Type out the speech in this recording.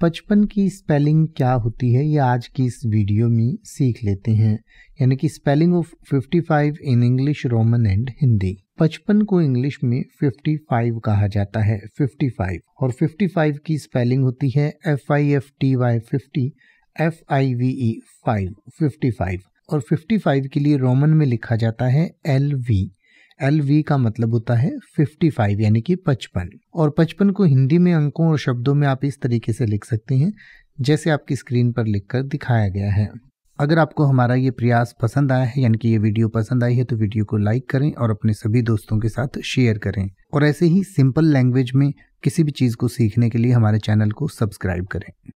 पचपन की स्पेलिंग क्या होती है ये आज की इस वीडियो में सीख लेते हैं यानी कि spelling of 55 in English Roman and Hindi पचपन को इंग्लिश में 55 कहा जाता है 55 और 55 की स्पेलिंग होती है F I F T Y fifty F I V E five fifty five और 55 के लिए रोमन में लिखा जाता है एल वी एल वी का मतलब होता है 55 यानी कि 55 और 55 को हिंदी में अंकों और शब्दों में आप इस तरीके से लिख सकते हैं जैसे आपकी स्क्रीन पर लिखकर दिखाया गया है अगर आपको हमारा ये प्रयास पसंद आया है यानी कि ये वीडियो पसंद आई है तो वीडियो को लाइक करें और अपने सभी दोस्तों के साथ शेयर करें और ऐसे ही सिंपल लैंग्वेज में किसी भी चीज़ को सीखने के लिए हमारे चैनल को सब्सक्राइब करें